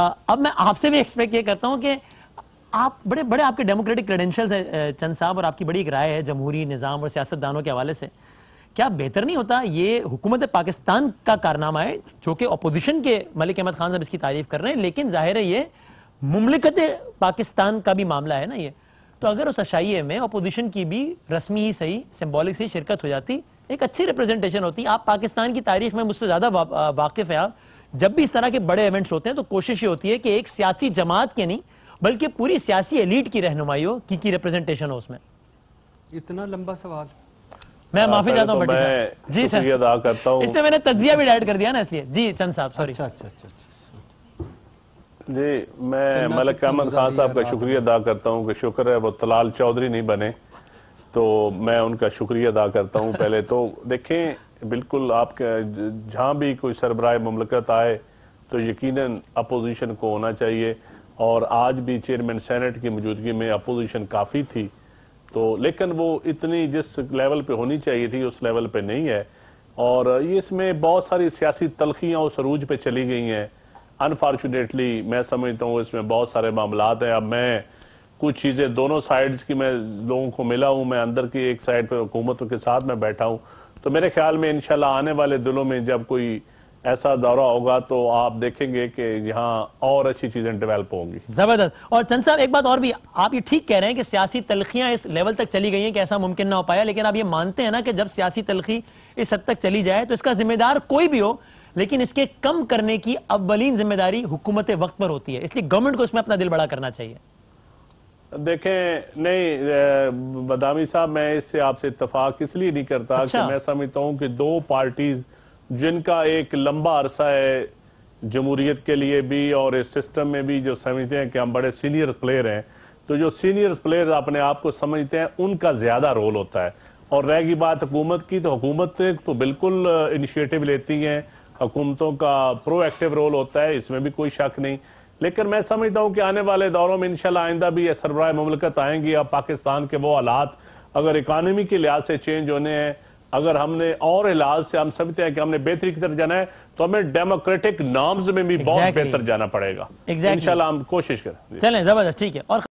अब मैं आपसे भी एक्सपेक्ट ये करता हूँ कि आप बड़े बड़े आपके डेमोक्रेटिक क्रेडेंशियल्स हैं चंद साहब और आपकी बड़ी एक राय है जमहूरी निज़ाम और सियासतदानों के हवाले से क्या बेहतर नहीं होता ये हुकूमत पाकिस्तान का कारनामा है जो कि अपोजिशन के मलिक अहमद खान साहब इसकी तारीफ कर रहे हैं लेकिन जाहिर है ये मुमलिकत पाकिस्तान का भी मामला है ना ये तो अगर उस अशाइये में अपोजिशन की भी रस्मी ही सही सिम्बॉलिक सही शिरकत हो जाती एक अच्छी रिप्रेजेंटेशन होती आप पाकिस्तान की तारीख में मुझसे ज़्यादा वाकिफ़ है आप जब भी इस तरह के बड़े इवेंट्स होते हैं तो कोशिश ये होती है कि एक सियासी जमात के नहीं बल्कि पूरी सियासी एलिट की रहनुमाई हो की की रिप्रेजेंटेशन हो उसमें इतना लंबा सवाल मैं हाँ, माफी चाहता हूँ तो जी सर अदा करता हूँ इसमें मैंने तजिया भी डाइड कर दिया ना इसलिए जी चंद साहब सॉरी अच्छा अच्छा, अच्छा अच्छा जी मैं मलिक अहमद खान साहब का शुक्रिया अदा करता हूँ कि शुक्र है वो तलाल चौधरी नहीं बने तो मैं उनका शुक्रिया अदा करता हूँ पहले तो देखें बिल्कुल आपके जहाँ भी कोई सरबराह ममलकत आए तो यकीनन अपोजिशन को होना चाहिए और आज भी चेयरमैन सेनेट की मौजूदगी में अपोजिशन काफ़ी थी तो लेकिन वो इतनी जिस लेवल पे होनी चाहिए थी उस लेवल पे नहीं है और ये इसमें बहुत सारी सियासी तलखियाँ उस रूज पर चली गई हैं अनफॉर्चुनेटली मैं समझता हूँ इसमें बहुत सारे मामला हैं अब मैं कुछ चीज़ें दोनों साइड्स की मैं लोगों को मिला हूँ मैं अंदर की एक साइड पर हुकूमतों के साथ मैं बैठा हूँ तो मेरे ख्याल में इनशाला आने वाले दिनों में जब कोई ऐसा दौरा होगा तो आप देखेंगे कि यहाँ और अच्छी चीजें डेवलप होंगी जबरदस्त और चंद साहब एक बात और भी आप ये ठीक कह रहे हैं कि सियासी तलखियां इस लेवल तक चली गई हैं कि ऐसा मुमकिन ना हो पाया लेकिन आप ये मानते हैं ना कि जब सियासी तलखी इस हद तक चली जाए तो इसका जिम्मेदार कोई भी हो लेकिन इसके कम करने की अव्वलीन जिम्मेदारी हुकूमत वक्त पर होती है इसलिए गवर्नमेंट को इसमें अपना दिल बड़ा करना चाहिए देखें नहीं बदामी साहब मैं इससे आपसे इतफाक इसलिए नहीं करता अच्छा। कि मैं समझता हूं कि दो पार्टीज जिनका एक लंबा अरसा है जमहूरीत के लिए भी और इस सिस्टम में भी जो समझते हैं कि हम बड़े सीनियर प्लेयर हैं तो जो सीनियर प्लेयर अपने आप को समझते हैं उनका ज्यादा रोल होता है और रहेगी बात हुकूमत की तो हुकूमत तो बिल्कुल इनिशिएटिव लेती हैं हुकूमतों का प्रोएक्टिव रोल होता है इसमें भी कोई शक नहीं लेकिन मैं समझता हूँ कि आने वाले दौरों में इनशाला आइंदा भी यह सरबराह ममलकत आएंगी और पाकिस्तान के वो हालात अगर इकानमी के लिहाज से चेंज होने हैं अगर हमने और इलाज से हम समझते हैं कि हमने बेहतरी की तरफ जाना है तो हमें डेमोक्रेटिक नॉर्म्स में भी exactly. बहुत बेहतर जाना पड़ेगा exactly. इंशाल्लाह हम कोशिश करें चलें जबरदस्त ठीक है और